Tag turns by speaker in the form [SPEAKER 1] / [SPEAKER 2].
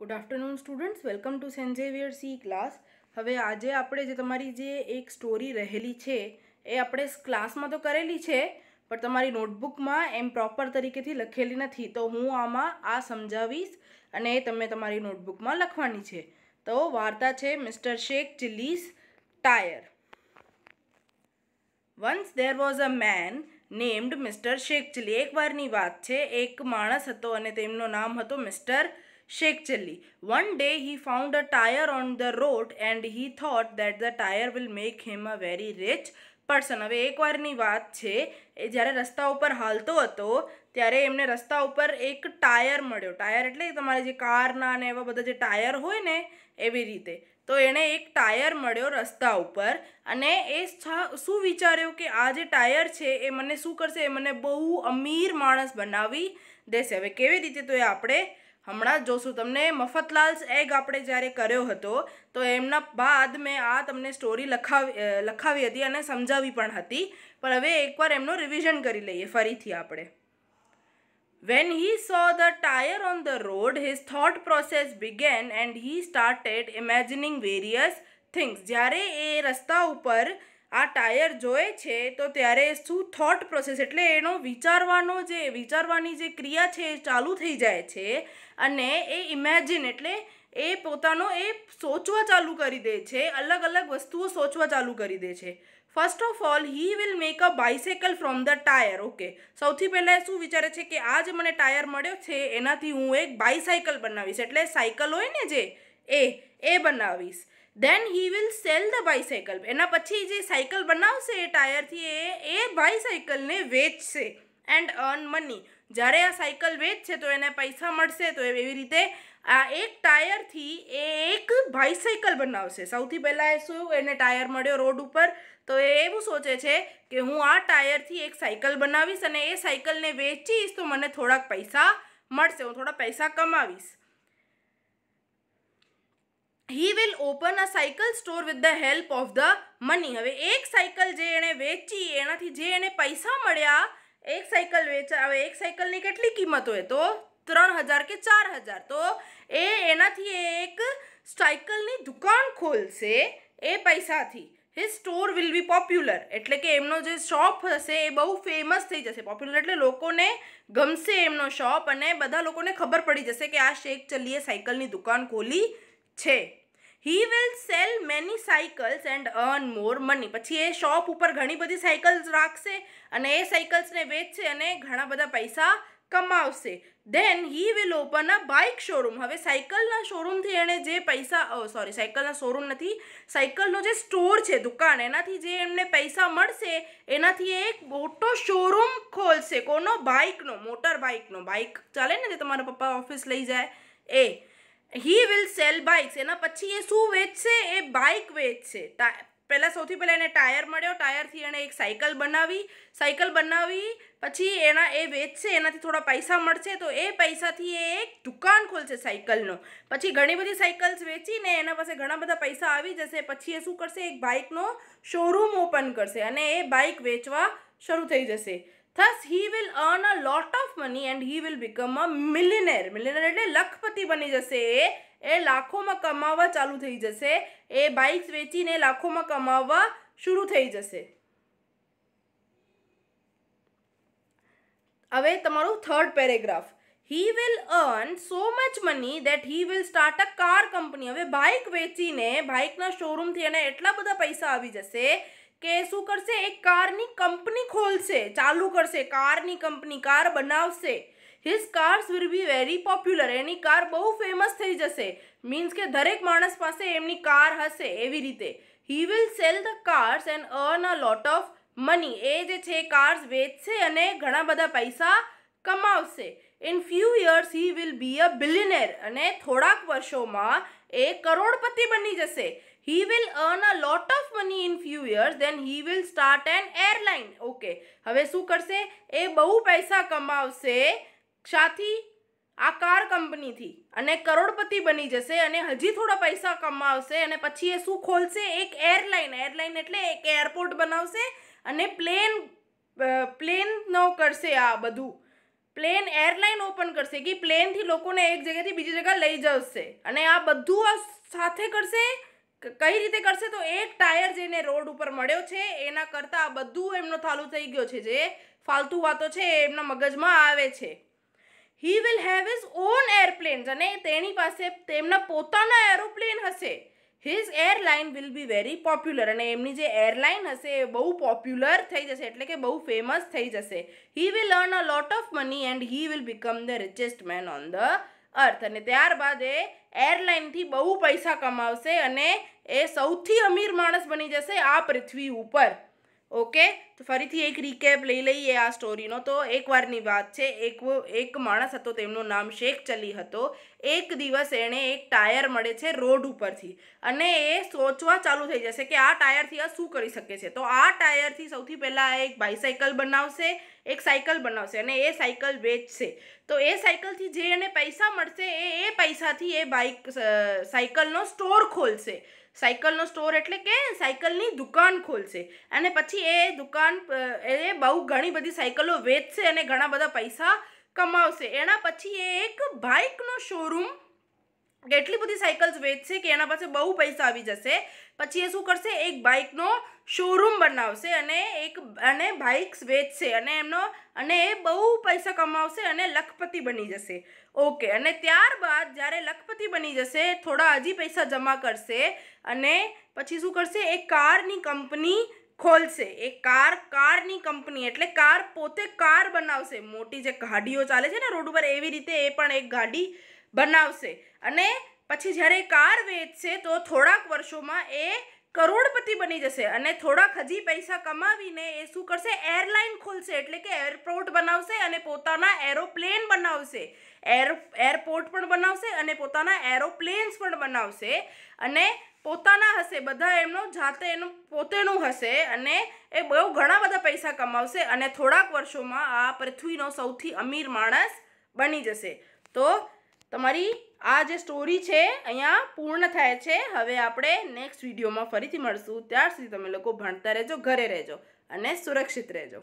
[SPEAKER 1] Good afternoon students welcome to Saint Xavier C class હવે આજે આપણે જે તમારી જે એક સ્ટોરી રહેલી છે એ આપણે ક્લાસમાં તો કરેલી છે પણ તમારી નોટબુકમાં એમ પ્રોપર તરીકેથી લખેલી નથી તો હું આમાં આ સમજાવીશ અને તમે તમારી નોટબુકમાં લખવાની છે તો વાર્તા છે mister Sheikh Chilli's tyre once there was a man named mister Sheikh Chilli એકવારની વાત છે એક માણસ હતો અને તેમનું નામ હતું mister Sheikh Chilli. One day he found a tire on the road and he thought that the tire will make him a very rich person હવે એકવારની વાત છે એ જ્યારે રસ્તા ઉપર હાલતો હતો ત્યારે એમને રસ્તા ઉપર એક ટાયર મળ્યો ટાયર એટલે તમારે જે કારના ને એવા બધા જે ટાયર હોય ને એવી રીતે તો એણે એક ટાયર મળ્યો રસ્તા ઉપર અને એ શું વિચાર્યું કે આ જે ટાયર છે એ મને શું કરશે એ મને બહુ અમીર માણસ બનાવી દેશે હવે કેવી રીતે તો એ આપણે હમણાં જ જોશું તમને મફતલાલ્સ એગ આપણે જ્યારે કર્યો હતો તો એમના બાદ મેં આ તમને સ્ટોરી લખાવી લખાવી હતી અને સમજાવી પણ હતી પણ હવે એકવાર એમનું રિવિઝન કરી લઈએ ફરીથી આપણે when he saw the tyre on the road his thought process began and he started imagining various things જ્યારે એ રસ્તા ઉપર આ ટાયર જોએ છે તો ત્યારે શું થોટ પ્રોસેસ એટલે એનો વિચારવાનો જે વિચારવાની જે ક્રિયા છે એ ચાલુ થઈ જાય છે અને એ ઇમેજિન એટલે એ પોતાનો એ સોચવા ચાલુ કરી દે છે અલગ અલગ વસ્તુઓ સોચવા ચાલુ કરી દે છે first of all he will make a bicycle from the tyre okay સૌથી પહેલાં એ શું વિચારે છે કે આ જે મને ટાયર મળ્યો છે એનાથી હું એક બાઇસાઇકલ બનાવીશ એટલે સાયકલ હોય ને જે એ એ બનાવીશ then he will sell the bicycle એના પછી જે સાયકલ બનાવશે એ ટાયરથી એ એ બાઇસાઇકલને વેચશે એન્ડ અર્ન મની જ્યારે આ સાયકલ વેચશે તો એને પૈસા મળશે તો એવી રીતે આ એક ટાયરથી એ એક બાઇસાઇકલ બનાવશે સૌથી પહેલાં એ શું એને ટાયર મળ્યો રોડ ઉપર તો એ એવું સોચે છે કે હું આ ટાયરથી એક સાયકલ બનાવીશ અને એ સાયકલને વેચીશ તો મને થોડાક પૈસા મળશે હું થોડા પૈસા કમાવીશ he will open a cycle store with the help of the money હવે એક સાયકલ જે એણે વેચી એનાથી જે એણે પૈસા મળ્યા એક સાયકલ વેચા હવે એક સાયકલની કેટલી કિંમત હોય તો ત્રણ હજાર કે ચાર હજાર તો એ એનાથી એક સાયકલની દુકાન ખોલશે એ પૈસાથી his store will be popular એટલે કે એમનો જે શોપ હશે એ બહુ ફેમસ થઈ જશે પોપ્યુલર એટલે લોકોને ગમશે એમનો શોપ અને બધા લોકોને ખબર પડી જશે કે આ શેખ ચલીએ સાયકલની દુકાન ખોલી છે he will sell many cycles and earn more money પછી એ શોપ ઉપર ઘણી બધી સાયકલ્સ રાખશે અને એ સાયકલ્સને વેચશે અને ઘણા બધા પૈસા કમાવશે then he will open a bike showroom હવે સાયકલના શોરૂમથી એણે જે પૈસા સોરી સાયકલના શોરૂમ નથી સાયકલનો જે સ્ટોર છે દુકાન એનાથી જે એમને પૈસા મળશે એનાથી એ એક મોટો શોરૂમ ખોલશે કોનો બાઇકનો મોટર બાઇકનો બાઇક ચાલે ને જે તમારા પપ્પા ઓફિસ લઈ જાય એ હી વિલ સેલ બાઇક્સ એના પછી એ શું વેચશે એ બાઇક વેચશે પહેલાં સૌથી પહેલાં એને ટાયર મળ્યો ટાયરથી એણે એક સાયકલ બનાવી સાયકલ બનાવી પછી એના એ વેચશે એનાથી થોડા પૈસા મળશે તો એ પૈસાથી એ એક દુકાન ખોલશે સાયકલનો પછી ઘણી બધી સાયકલ્સ વેચીને એના પાસે ઘણા બધા પૈસા આવી જશે પછી એ શું કરશે એક બાઇકનો શોરૂમ ઓપન કરશે અને એ બાઇક વેચવા શરૂ થઈ જશે thus he will earn a lot of money and he will become a millionaire millionaire એટલે લખપતિ બની જશે એ એ લાખોમાં કમાવા ચાલુ થઈ જશે એ બાઇક્સ વેચીને લાખોમાં કમાવવા શરૂ થઈ જશે હવે તમારું third paragraph he will earn so much money that he will start a car company હવે બાઇક વેચીને બાઇકના શોરૂમથી એને એટલા બધા પૈસા આવી જશે કે શું કરશે એક કારની કંપની ખોલશે ચાલુ કરશે કારની કંપની કાર બનાવશે his cars will be very popular એની કાર બહુ ફેમસ થઈ જશે મીન્સ કે દરેક માણસ પાસે એમની કાર હશે એવી રીતે he will sell the cars and earn a lot of money એ જે છે કાર્સ વેચશે અને ઘણા બધા પૈસા કમાવશે in few years he will be a billionaire અને થોડાક વર્ષોમાં એ કરોડપતિ બની જશે he will earn a lot of money in few years then he will start an airline okay હવે શું કરશે એ બહુ પૈસા કમાવશે સાથી આ કાર કંપનીથી અને કરોડપતિ બની જશે અને હજી થોડા પૈસા કમાવશે અને પછી એ શું ખોલશે એક એરલાઇન એરલાઇન એટલે એક એરપોર્ટ બનાવશે અને પ્લેન પ્લેનનો કરશે આ બધું પ્લેન એરલાઇન ઓપન કરશે કે પ્લેનથી લોકોને એક જગ્યાથી બીજી જગ્યા લઈ જશે અને આ બધું આ સાથે કરશે કઈ રીતે કરશે તો એક ટાયર જેને રોડ ઉપર મળ્યો છે એના કરતાં બધું એમનો થાલું થઈ ગયો છે જે ફાલતુ વાતો છે એ એમના મગજમાં આવે છે he will have his own airplanes અને તેની પાસે તેમના પોતાના એરોપ્લેન હશે his airline will be very popular અને એમની જે એરલાઇન હશે એ બહુ પોપ્યુલર થઈ જશે એટલે કે બહુ ફેમસ થઈ જશે he will earn a lot of money and he will become the richest man on the earth અને ત્યારબાદ એ એરલાઇનથી બહુ પૈસા કમાવશે અને એ સૌથી અમીર માણસ બની જશે આ પૃથ્વી ઉપર ઓકે તો ફરીથી એક રીકેપ લઈ લઈએ આ સ્ટોરીનો તો એકવારની વાત છે એક એક માણસ હતો તેમનું નામ શેખ ચલી હતો એક દિવસ એણે એક ટાયર મળે છે રોડ ઉપરથી અને એ સોચવા ચાલુ થઈ જશે કે આ ટાયરથી આ શું કરી શકે છે તો આ ટાયરથી સૌથી પહેલાં એક બાઇસાઇકલ બનાવશે એક સાયકલ બનાવશે અને એ સાયકલ વેચશે તો એ સાયકલથી જે એને પૈસા મળશે એ એ પૈસાથી એ બાઇક સાયકલનો સ્ટોર ખોલશે સાયકલનો સ્ટોર એટલે કે સાયકલની દુકાન ખોલશે અને પછી એ દુકાન એ બહુ ઘણી બધી સાયકલો વેચશે અને ઘણા બધા પૈસા કમાવશે એના પછી એ એક બાઇકનો શોરૂમ એટલી બધી સાયકલ્સ વેચશે કે એના પાસે બહુ પૈસા આવી જશે પછી એ શું કરશે એક બાઇકનો શોરૂમ બનાવશે અને એક અને બાઇક્સ વેચશે અને એમનો અને એ બહુ પૈસા કમાવશે અને લખપતિ બની જશે ઓકે અને ત્યારબાદ જ્યારે લખપતિ બની જશે થોડા હજી પૈસા જમા કરશે અને પછી શું કરશે એ કારની કંપની ખોલસે એક કાર કારની કંપની એટલે કાર પોતે કાર બનાવશે મોટી જે ગાડીઓ ચાલે છે ને રોડ ઉપર એવી રીતે એ પણ એક ગાડી બનાવશે અને પછી જ્યારે કાર વેચશે તો થોડાક વર્ષોમાં એ કરોડપતિ બની જશે અને થોડાક હજી પૈસા કમાવીને એ શું કરશે એરલાઇન ખોલશે એટલે કે એરપોર્ટ બનાવશે અને પોતાના એરોપ્લેન બનાવશે એર એરપોર્ટ પણ બનાવશે અને પોતાના એરોપ્લેન્સ પણ બનાવશે અને પોતાના હશે બધા એમનો જાતે એનું પોતેનું હશે અને એ બહુ ઘણા બધા પૈસા કમાવશે અને થોડાક વર્ષોમાં આ પૃથ્વીનો સૌથી અમીર માણસ બની જશે તો તમારી આ જે સ્ટોરી છે અહીંયા પૂર્ણ થાય છે હવે આપણે નેક્સ્ટ વિડીયોમાં ફરીથી મળશું ત્યાર સુધી તમે લોકો ભણતા રહેજો ઘરે રહેજો અને સુરક્ષિત રહેજો